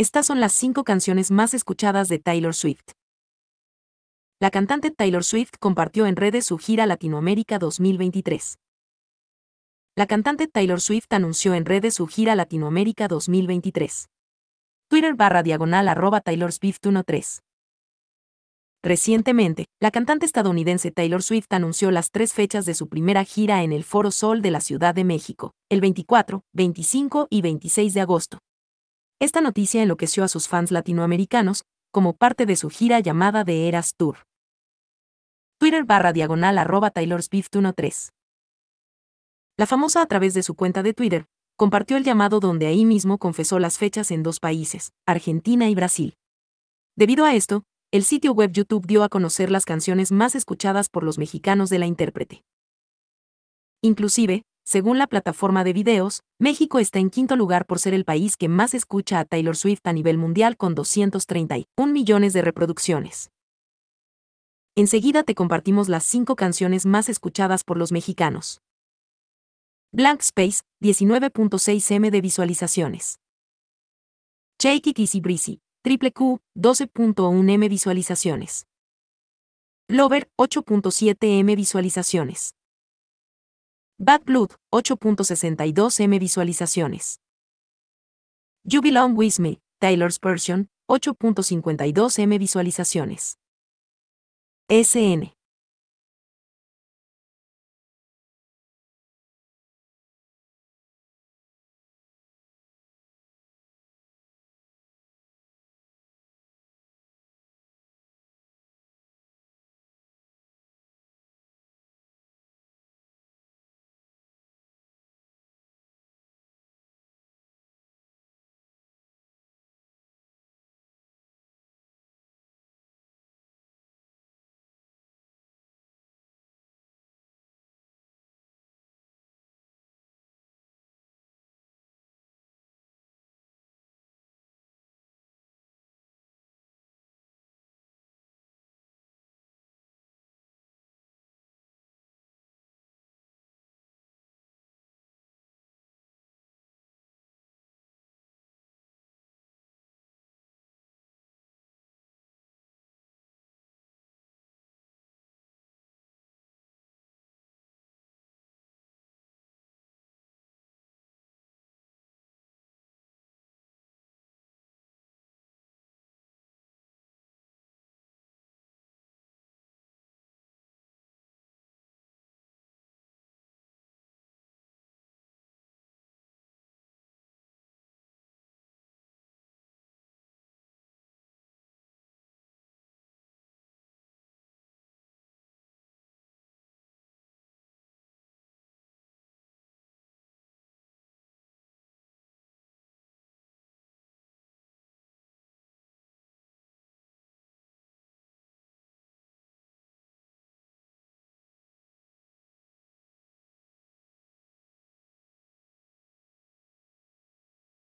Estas son las cinco canciones más escuchadas de Taylor Swift. La cantante Taylor Swift compartió en redes su gira Latinoamérica 2023. La cantante Taylor Swift anunció en redes su gira Latinoamérica 2023. Twitter barra diagonal arroba Swift 13. Recientemente, la cantante estadounidense Taylor Swift anunció las tres fechas de su primera gira en el Foro Sol de la Ciudad de México, el 24, 25 y 26 de agosto, esta noticia enloqueció a sus fans latinoamericanos, como parte de su gira llamada The Eras Tour. Twitter barra diagonal arroba 13 La famosa a través de su cuenta de Twitter, compartió el llamado donde ahí mismo confesó las fechas en dos países, Argentina y Brasil. Debido a esto, el sitio web YouTube dio a conocer las canciones más escuchadas por los mexicanos de la intérprete. Inclusive, según la plataforma de videos, México está en quinto lugar por ser el país que más escucha a Taylor Swift a nivel mundial con 231 millones de reproducciones. Enseguida te compartimos las 5 canciones más escuchadas por los mexicanos. Blank Space, 19.6 M de visualizaciones. Shake It Easy Breezy, Triple Q, 12.1 M visualizaciones. Lover, 8.7 M visualizaciones. Bad Blood, 8.62 M visualizaciones. You Belong With Me, Taylor's Version, 8.52 M visualizaciones. SN.